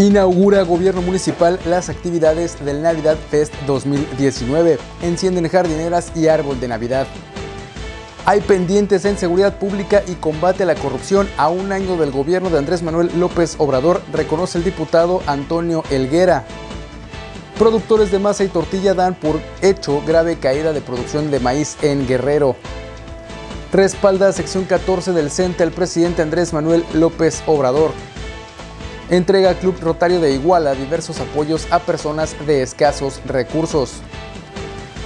Inaugura gobierno municipal las actividades del Navidad Fest 2019. Encienden jardineras y árbol de Navidad. Hay pendientes en seguridad pública y combate a la corrupción a un año del gobierno de Andrés Manuel López Obrador, reconoce el diputado Antonio Elguera. Productores de masa y tortilla dan por hecho grave caída de producción de maíz en Guerrero. Respalda sección 14 del CENTE el presidente Andrés Manuel López Obrador entrega Club Rotario de Iguala diversos apoyos a personas de escasos recursos.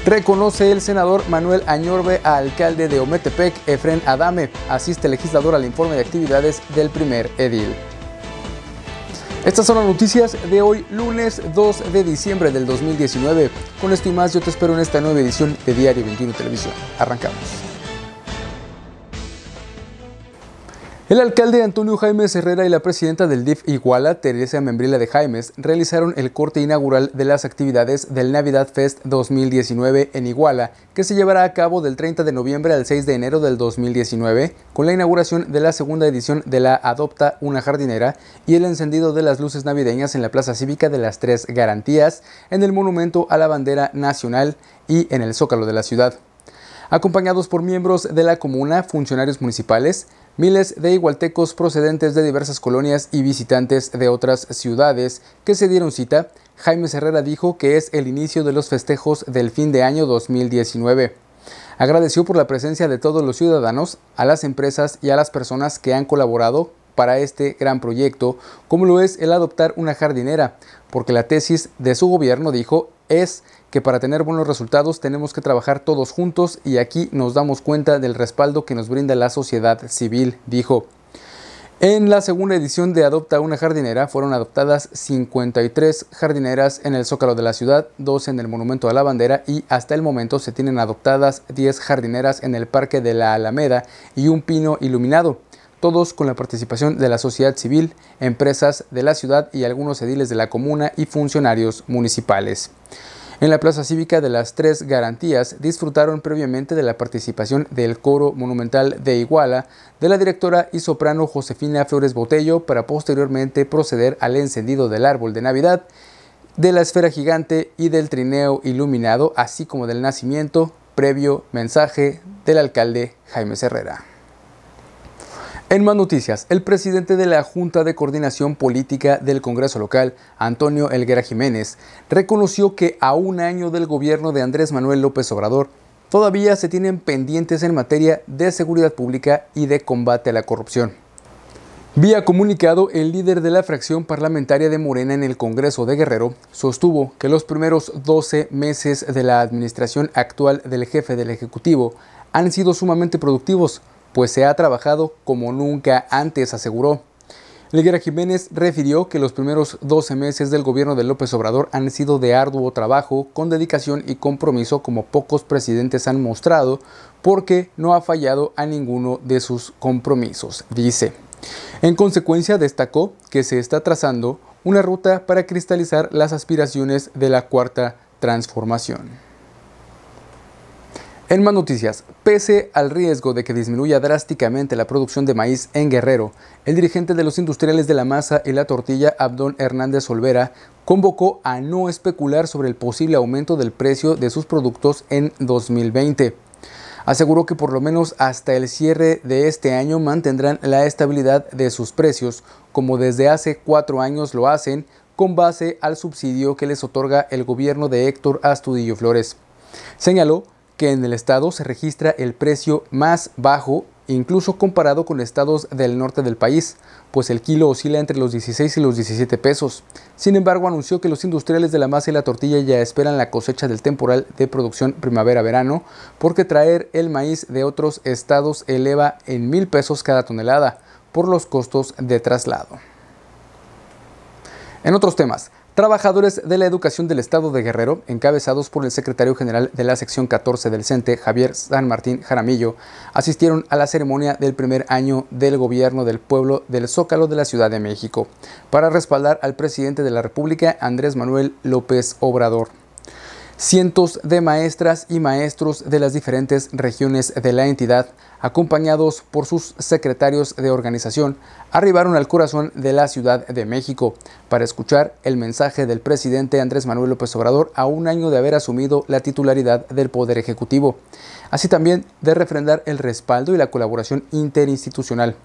Reconoce el senador Manuel Añorbe a alcalde de Ometepec, Efren Adame. Asiste legislador al informe de actividades del primer edil. Estas son las noticias de hoy, lunes 2 de diciembre del 2019. Con esto y más, yo te espero en esta nueva edición de Diario 21 Televisión. Arrancamos. El alcalde Antonio Jaimes Herrera y la presidenta del DIF Iguala, Teresa Membrila de Jaimes, realizaron el corte inaugural de las actividades del Navidad Fest 2019 en Iguala, que se llevará a cabo del 30 de noviembre al 6 de enero del 2019, con la inauguración de la segunda edición de la Adopta una jardinera y el encendido de las luces navideñas en la Plaza Cívica de las Tres Garantías, en el Monumento a la Bandera Nacional y en el Zócalo de la ciudad acompañados por miembros de la comuna, funcionarios municipales, Miles de igualtecos procedentes de diversas colonias y visitantes de otras ciudades que se dieron cita, Jaime Herrera dijo que es el inicio de los festejos del fin de año 2019. Agradeció por la presencia de todos los ciudadanos, a las empresas y a las personas que han colaborado para este gran proyecto, como lo es el adoptar una jardinera, porque la tesis de su gobierno, dijo, es que para tener buenos resultados tenemos que trabajar todos juntos y aquí nos damos cuenta del respaldo que nos brinda la sociedad civil, dijo. En la segunda edición de Adopta una jardinera fueron adoptadas 53 jardineras en el Zócalo de la ciudad, dos en el Monumento a la Bandera y hasta el momento se tienen adoptadas 10 jardineras en el Parque de la Alameda y un pino iluminado, todos con la participación de la sociedad civil, empresas de la ciudad y algunos ediles de la comuna y funcionarios municipales. En la Plaza Cívica de las Tres Garantías disfrutaron previamente de la participación del coro monumental de Iguala, de la directora y soprano Josefina Flores Botello, para posteriormente proceder al encendido del árbol de Navidad, de la esfera gigante y del trineo iluminado, así como del nacimiento, previo mensaje del alcalde Jaime Herrera. En más noticias, el presidente de la Junta de Coordinación Política del Congreso Local, Antonio Elguera Jiménez, reconoció que a un año del gobierno de Andrés Manuel López Obrador, todavía se tienen pendientes en materia de seguridad pública y de combate a la corrupción. Vía comunicado, el líder de la fracción parlamentaria de Morena en el Congreso de Guerrero sostuvo que los primeros 12 meses de la administración actual del jefe del Ejecutivo han sido sumamente productivos, pues se ha trabajado como nunca antes, aseguró. Liguera Jiménez refirió que los primeros 12 meses del gobierno de López Obrador han sido de arduo trabajo, con dedicación y compromiso como pocos presidentes han mostrado, porque no ha fallado a ninguno de sus compromisos, dice. En consecuencia, destacó que se está trazando una ruta para cristalizar las aspiraciones de la cuarta transformación. En más noticias, pese al riesgo de que disminuya drásticamente la producción de maíz en Guerrero, el dirigente de los industriales de la masa y la tortilla, Abdón Hernández Olvera, convocó a no especular sobre el posible aumento del precio de sus productos en 2020. Aseguró que por lo menos hasta el cierre de este año mantendrán la estabilidad de sus precios, como desde hace cuatro años lo hacen, con base al subsidio que les otorga el gobierno de Héctor Astudillo Flores. Señaló que en el estado se registra el precio más bajo incluso comparado con estados del norte del país, pues el kilo oscila entre los 16 y los 17 pesos. Sin embargo, anunció que los industriales de la masa y la tortilla ya esperan la cosecha del temporal de producción primavera-verano, porque traer el maíz de otros estados eleva en mil pesos cada tonelada por los costos de traslado. En otros temas, Trabajadores de la educación del Estado de Guerrero, encabezados por el secretario general de la sección 14 del CENTE, Javier San Martín Jaramillo, asistieron a la ceremonia del primer año del gobierno del pueblo del Zócalo de la Ciudad de México, para respaldar al presidente de la República, Andrés Manuel López Obrador. Cientos de maestras y maestros de las diferentes regiones de la entidad, acompañados por sus secretarios de organización, arribaron al corazón de la Ciudad de México para escuchar el mensaje del presidente Andrés Manuel López Obrador a un año de haber asumido la titularidad del Poder Ejecutivo, así también de refrendar el respaldo y la colaboración interinstitucional.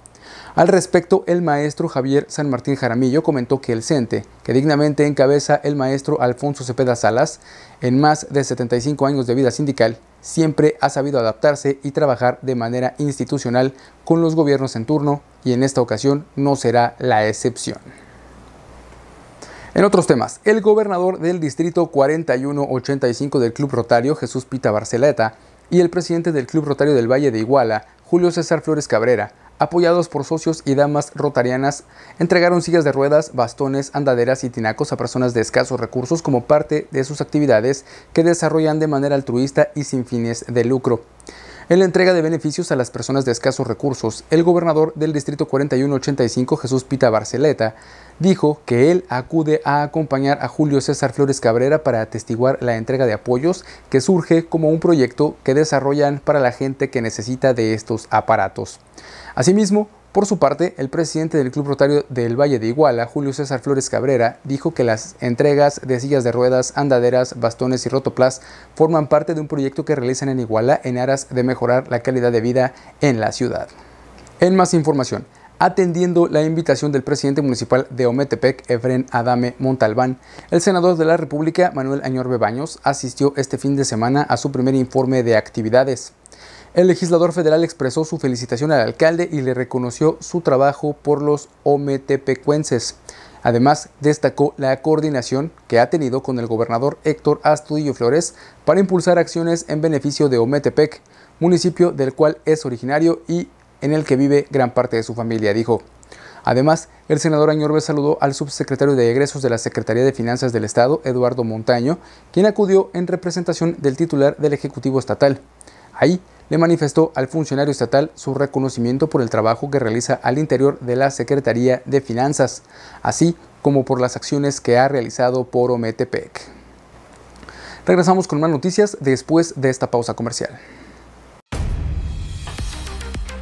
Al respecto, el maestro Javier San Martín Jaramillo comentó que el CENTE, que dignamente encabeza el maestro Alfonso Cepeda Salas, en más de 75 años de vida sindical, siempre ha sabido adaptarse y trabajar de manera institucional con los gobiernos en turno y en esta ocasión no será la excepción. En otros temas, el gobernador del distrito 4185 del Club Rotario, Jesús Pita Barceleta, y el presidente del Club Rotario del Valle de Iguala, Julio César Flores Cabrera, apoyados por socios y damas rotarianas, entregaron sillas de ruedas, bastones, andaderas y tinacos a personas de escasos recursos como parte de sus actividades que desarrollan de manera altruista y sin fines de lucro. En la entrega de beneficios a las personas de escasos recursos, el gobernador del Distrito 4185, Jesús Pita Barceleta, dijo que él acude a acompañar a Julio César Flores Cabrera para atestiguar la entrega de apoyos que surge como un proyecto que desarrollan para la gente que necesita de estos aparatos. Asimismo, por su parte, el presidente del Club Rotario del Valle de Iguala, Julio César Flores Cabrera, dijo que las entregas de sillas de ruedas, andaderas, bastones y rotoplas forman parte de un proyecto que realizan en Iguala en aras de mejorar la calidad de vida en la ciudad. En más información, Atendiendo la invitación del presidente municipal de Ometepec, Efren Adame Montalbán, el senador de la República, Manuel Añorbe Baños, asistió este fin de semana a su primer informe de actividades. El legislador federal expresó su felicitación al alcalde y le reconoció su trabajo por los ometepecuenses. Además, destacó la coordinación que ha tenido con el gobernador Héctor Astudillo Flores para impulsar acciones en beneficio de Ometepec, municipio del cual es originario y en el que vive gran parte de su familia, dijo. Además, el senador Añorbe saludó al subsecretario de egresos de la Secretaría de Finanzas del Estado, Eduardo Montaño, quien acudió en representación del titular del Ejecutivo Estatal. Ahí le manifestó al funcionario estatal su reconocimiento por el trabajo que realiza al interior de la Secretaría de Finanzas, así como por las acciones que ha realizado por Ometepec. Regresamos con más noticias después de esta pausa comercial.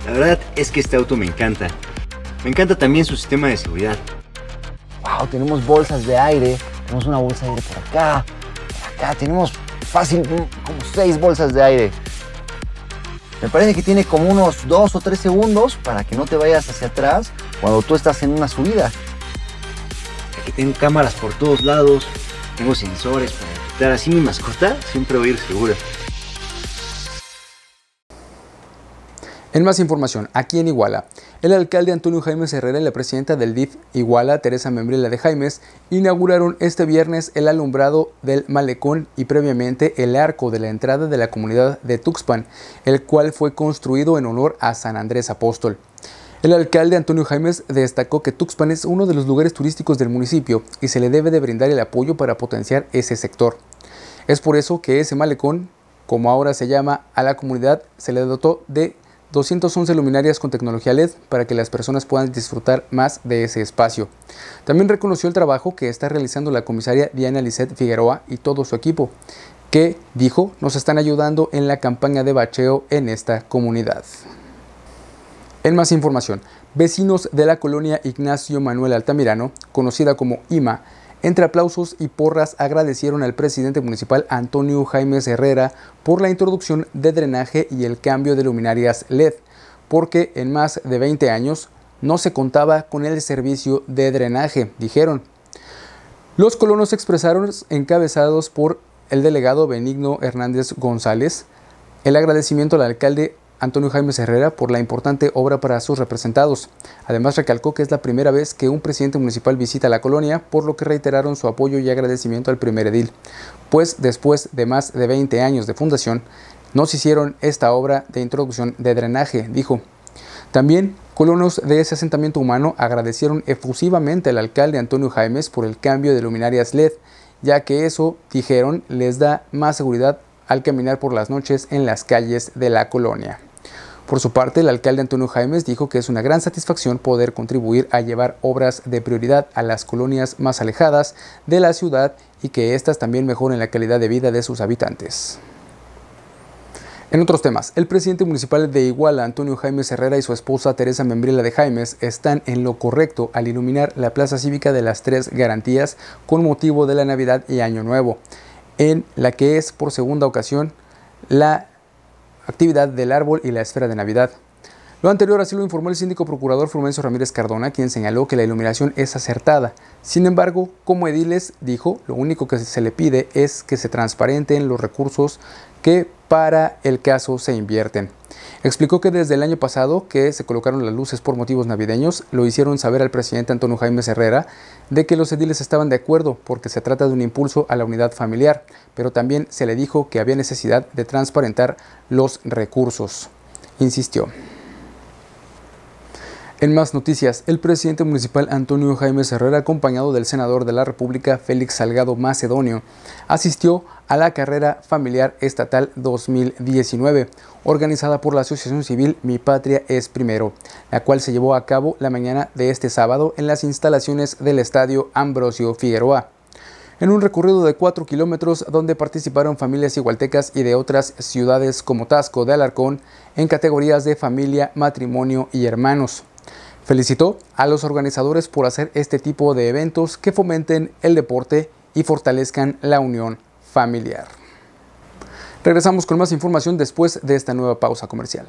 La verdad es que este auto me encanta. Me encanta también su sistema de seguridad. Wow, tenemos bolsas de aire, tenemos una bolsa de aire por acá, por acá, tenemos fácil mm, como seis bolsas de aire. Me parece que tiene como unos 2 o 3 segundos para que no te vayas hacia atrás cuando tú estás en una subida. Aquí tengo cámaras por todos lados, tengo sensores para detectar así mi mascota, siempre va a ir segura. En más información, aquí en Iguala, el alcalde Antonio Jaimes Herrera y la presidenta del DIF Iguala, Teresa Membrela de Jaimes, inauguraron este viernes el alumbrado del malecón y previamente el arco de la entrada de la comunidad de Tuxpan, el cual fue construido en honor a San Andrés Apóstol. El alcalde Antonio Jaimes destacó que Tuxpan es uno de los lugares turísticos del municipio y se le debe de brindar el apoyo para potenciar ese sector. Es por eso que ese malecón, como ahora se llama a la comunidad, se le dotó de 211 luminarias con tecnología LED para que las personas puedan disfrutar más de ese espacio. También reconoció el trabajo que está realizando la comisaria Diana Lisset Figueroa y todo su equipo, que, dijo, nos están ayudando en la campaña de bacheo en esta comunidad. En más información, vecinos de la colonia Ignacio Manuel Altamirano, conocida como IMA, entre aplausos y porras agradecieron al presidente municipal Antonio Jaime Herrera por la introducción de drenaje y el cambio de luminarias LED, porque en más de 20 años no se contaba con el servicio de drenaje, dijeron. Los colonos expresaron, encabezados por el delegado Benigno Hernández González, el agradecimiento al alcalde Antonio Jaime Herrera por la importante obra para sus representados. Además recalcó que es la primera vez que un presidente municipal visita la colonia, por lo que reiteraron su apoyo y agradecimiento al primer edil, pues después de más de 20 años de fundación, nos hicieron esta obra de introducción de drenaje, dijo. También colonos de ese asentamiento humano agradecieron efusivamente al alcalde Antonio Jaimes por el cambio de luminarias LED, ya que eso, dijeron, les da más seguridad al caminar por las noches en las calles de la colonia. Por su parte, el alcalde Antonio Jaimes dijo que es una gran satisfacción poder contribuir a llevar obras de prioridad a las colonias más alejadas de la ciudad y que éstas también mejoren la calidad de vida de sus habitantes. En otros temas, el presidente municipal de Iguala, Antonio Jaimes Herrera, y su esposa Teresa Membrila de Jaimes están en lo correcto al iluminar la plaza cívica de las tres garantías con motivo de la Navidad y Año Nuevo, en la que es por segunda ocasión la actividad del árbol y la esfera de Navidad. Lo anterior así lo informó el síndico procurador Flumencio Ramírez Cardona, quien señaló que la iluminación es acertada. Sin embargo, como Ediles dijo, lo único que se le pide es que se transparenten los recursos que para el caso se invierten. Explicó que desde el año pasado que se colocaron las luces por motivos navideños, lo hicieron saber al presidente Antonio Jaime Herrera de que los ediles estaban de acuerdo porque se trata de un impulso a la unidad familiar, pero también se le dijo que había necesidad de transparentar los recursos. Insistió. En más noticias, el presidente municipal Antonio Jaime Herrera, acompañado del senador de la República Félix Salgado Macedonio, asistió a la carrera familiar estatal 2019, organizada por la Asociación Civil Mi Patria es Primero, la cual se llevó a cabo la mañana de este sábado en las instalaciones del Estadio Ambrosio Figueroa en un recorrido de 4 kilómetros donde participaron familias igualtecas y de otras ciudades como Tasco de Alarcón en categorías de familia, matrimonio y hermanos. Felicitó a los organizadores por hacer este tipo de eventos que fomenten el deporte y fortalezcan la unión familiar. Regresamos con más información después de esta nueva pausa comercial.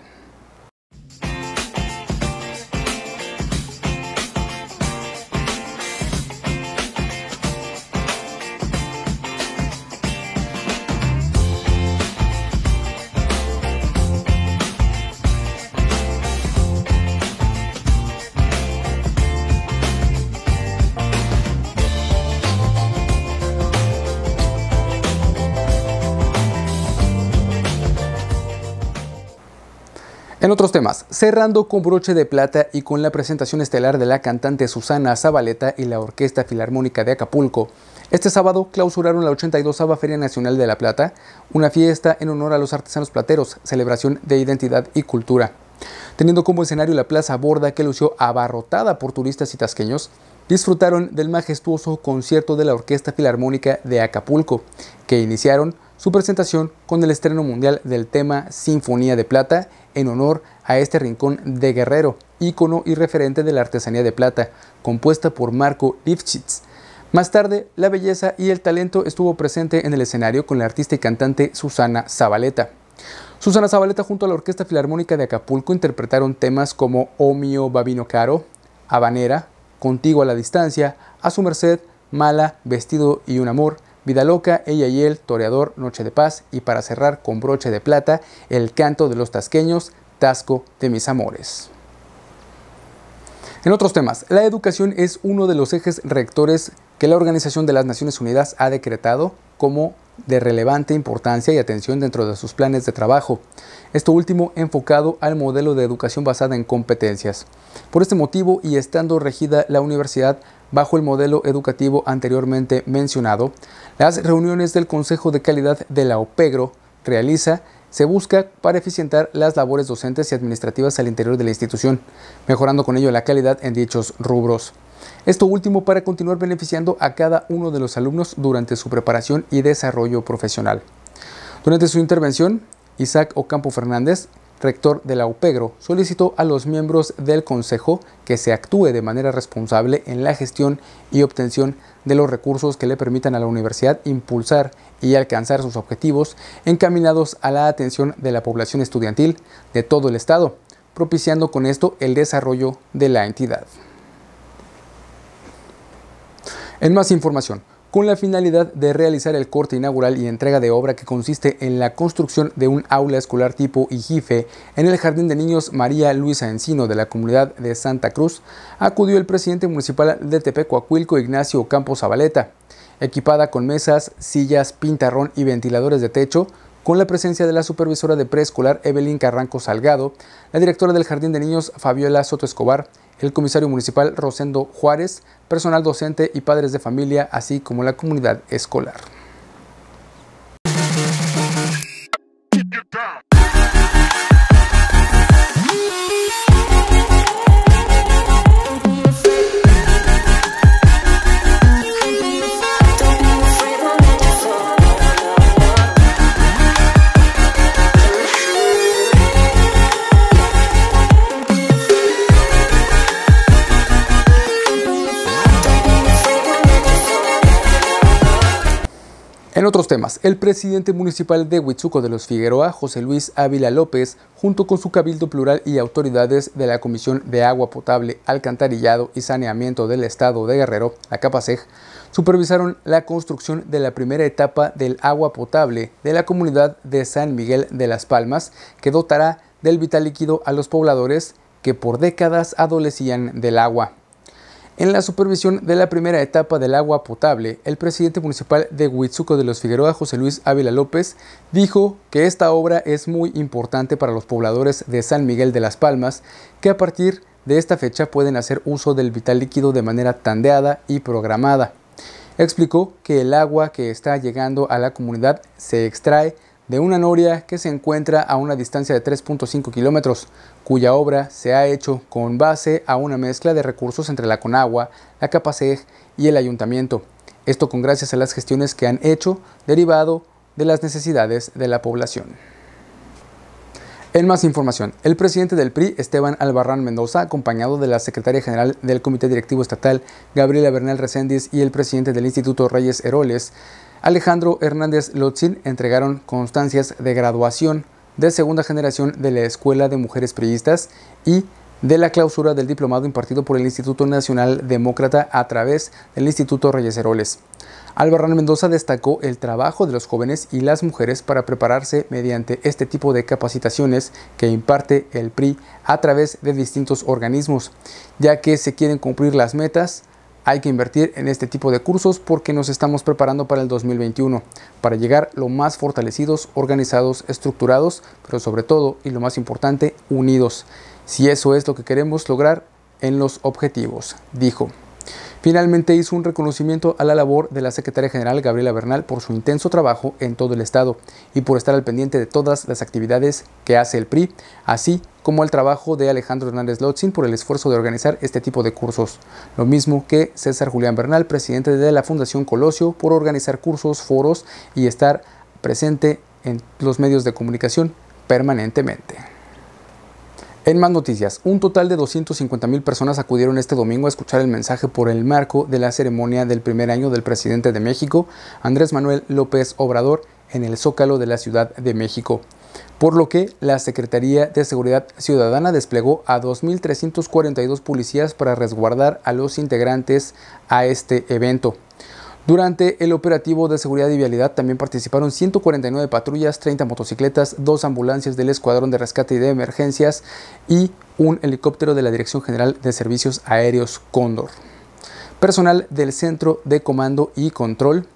En otros temas, cerrando con broche de plata y con la presentación estelar de la cantante Susana Zabaleta y la Orquesta Filarmónica de Acapulco, este sábado clausuraron la 82 Feria Nacional de la Plata, una fiesta en honor a los artesanos plateros, celebración de identidad y cultura. Teniendo como escenario la Plaza Borda que lució abarrotada por turistas y tasqueños, disfrutaron del majestuoso concierto de la Orquesta Filarmónica de Acapulco, que iniciaron su presentación con el estreno mundial del tema Sinfonía de Plata en honor a este rincón de guerrero, ícono y referente de la artesanía de plata, compuesta por Marco Lifshitz. Más tarde, la belleza y el talento estuvo presente en el escenario con la artista y cantante Susana Zabaleta. Susana Zabaleta junto a la Orquesta Filarmónica de Acapulco interpretaron temas como oh O babino caro, Habanera, Contigo a la distancia, A su merced, Mala, Vestido y un amor, loca, Ella y él, Toreador, Noche de Paz y para cerrar con broche de plata, El canto de los tasqueños, Tasco de mis amores. En otros temas, la educación es uno de los ejes rectores que la Organización de las Naciones Unidas ha decretado como de relevante importancia y atención dentro de sus planes de trabajo, esto último enfocado al modelo de educación basada en competencias. Por este motivo y estando regida la universidad bajo el modelo educativo anteriormente mencionado, las reuniones del Consejo de Calidad de la OPEGRO realiza se busca para eficientar las labores docentes y administrativas al interior de la institución, mejorando con ello la calidad en dichos rubros. Esto último para continuar beneficiando a cada uno de los alumnos durante su preparación y desarrollo profesional. Durante su intervención, Isaac Ocampo Fernández, rector de la UPEGRO, solicitó a los miembros del Consejo que se actúe de manera responsable en la gestión y obtención de los recursos que le permitan a la universidad impulsar y alcanzar sus objetivos encaminados a la atención de la población estudiantil de todo el Estado, propiciando con esto el desarrollo de la entidad. En más información, con la finalidad de realizar el corte inaugural y entrega de obra que consiste en la construcción de un aula escolar tipo IGIFE en el Jardín de Niños María Luisa Encino de la comunidad de Santa Cruz, acudió el presidente municipal de Tepecuacuilco Ignacio Campos Zabaleta. Equipada con mesas, sillas, pintarrón y ventiladores de techo, con la presencia de la supervisora de preescolar Evelyn Carranco Salgado, la directora del Jardín de Niños Fabiola Soto Escobar, el comisario municipal Rosendo Juárez, personal docente y padres de familia, así como la comunidad escolar. En otros temas, el presidente municipal de Huizuco de los Figueroa, José Luis Ávila López, junto con su cabildo plural y autoridades de la Comisión de Agua Potable, Alcantarillado y Saneamiento del Estado de Guerrero, la CAPASEG, supervisaron la construcción de la primera etapa del agua potable de la comunidad de San Miguel de las Palmas, que dotará del vital líquido a los pobladores que por décadas adolecían del agua. En la supervisión de la primera etapa del agua potable, el presidente municipal de Huitzuco de los Figueroa, José Luis Ávila López, dijo que esta obra es muy importante para los pobladores de San Miguel de las Palmas, que a partir de esta fecha pueden hacer uso del vital líquido de manera tandeada y programada. Explicó que el agua que está llegando a la comunidad se extrae de una noria que se encuentra a una distancia de 3.5 kilómetros, cuya obra se ha hecho con base a una mezcla de recursos entre la Conagua, la Capaceg y el Ayuntamiento. Esto con gracias a las gestiones que han hecho derivado de las necesidades de la población. En más información, el presidente del PRI, Esteban Albarrán Mendoza, acompañado de la secretaria general del Comité Directivo Estatal, Gabriela Bernal Reséndiz, y el presidente del Instituto Reyes Heroles, Alejandro Hernández Lotzin, entregaron constancias de graduación de segunda generación de la Escuela de Mujeres Priistas y de la clausura del diplomado impartido por el Instituto Nacional Demócrata a través del Instituto Reyes Heroles. Albarrán Mendoza destacó el trabajo de los jóvenes y las mujeres para prepararse mediante este tipo de capacitaciones que imparte el PRI a través de distintos organismos, ya que se quieren cumplir las metas, hay que invertir en este tipo de cursos porque nos estamos preparando para el 2021, para llegar lo más fortalecidos, organizados, estructurados, pero sobre todo y lo más importante, unidos. Si eso es lo que queremos lograr en los objetivos, dijo. Finalmente hizo un reconocimiento a la labor de la secretaria general Gabriela Bernal por su intenso trabajo en todo el Estado y por estar al pendiente de todas las actividades que hace el PRI, así como al trabajo de Alejandro Hernández Lotzin por el esfuerzo de organizar este tipo de cursos. Lo mismo que César Julián Bernal, presidente de la Fundación Colosio, por organizar cursos, foros y estar presente en los medios de comunicación permanentemente. En más noticias, un total de 250 mil personas acudieron este domingo a escuchar el mensaje por el marco de la ceremonia del primer año del presidente de México, Andrés Manuel López Obrador, en el Zócalo de la Ciudad de México. Por lo que la Secretaría de Seguridad Ciudadana desplegó a 2.342 policías para resguardar a los integrantes a este evento. Durante el operativo de seguridad y vialidad también participaron 149 patrullas, 30 motocicletas, dos ambulancias del Escuadrón de Rescate y de Emergencias y un helicóptero de la Dirección General de Servicios Aéreos Cóndor. Personal del Centro de Comando y Control,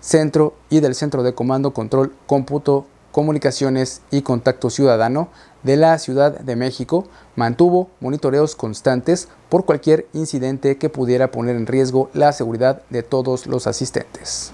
Centro y del Centro de Comando, Control, Cómputo, Comunicaciones y Contacto Ciudadano de la Ciudad de México mantuvo monitoreos constantes por cualquier incidente que pudiera poner en riesgo la seguridad de todos los asistentes.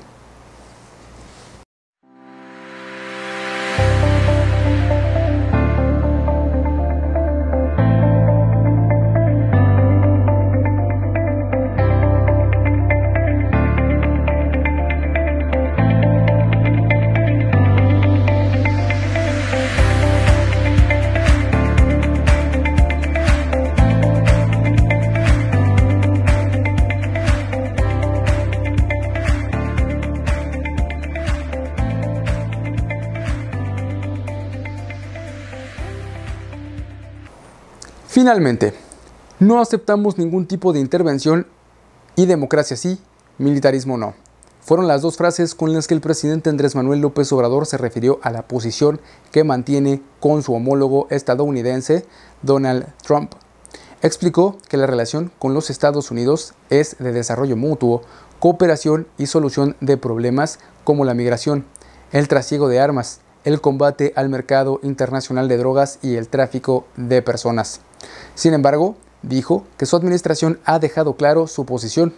Finalmente, no aceptamos ningún tipo de intervención y democracia sí, militarismo no. Fueron las dos frases con las que el presidente Andrés Manuel López Obrador se refirió a la posición que mantiene con su homólogo estadounidense Donald Trump. Explicó que la relación con los Estados Unidos es de desarrollo mutuo, cooperación y solución de problemas como la migración, el trasiego de armas, el combate al mercado internacional de drogas y el tráfico de personas. Sin embargo, dijo que su administración ha dejado claro su posición.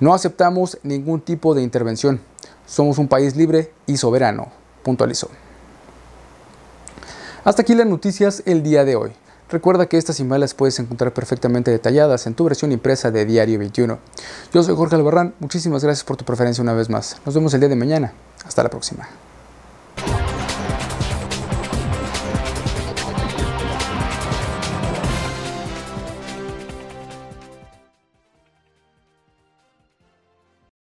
No aceptamos ningún tipo de intervención. Somos un país libre y soberano, puntualizó. Hasta aquí las noticias el día de hoy. Recuerda que estas y las puedes encontrar perfectamente detalladas en tu versión impresa de Diario 21. Yo soy Jorge Albarrán, muchísimas gracias por tu preferencia una vez más. Nos vemos el día de mañana. Hasta la próxima.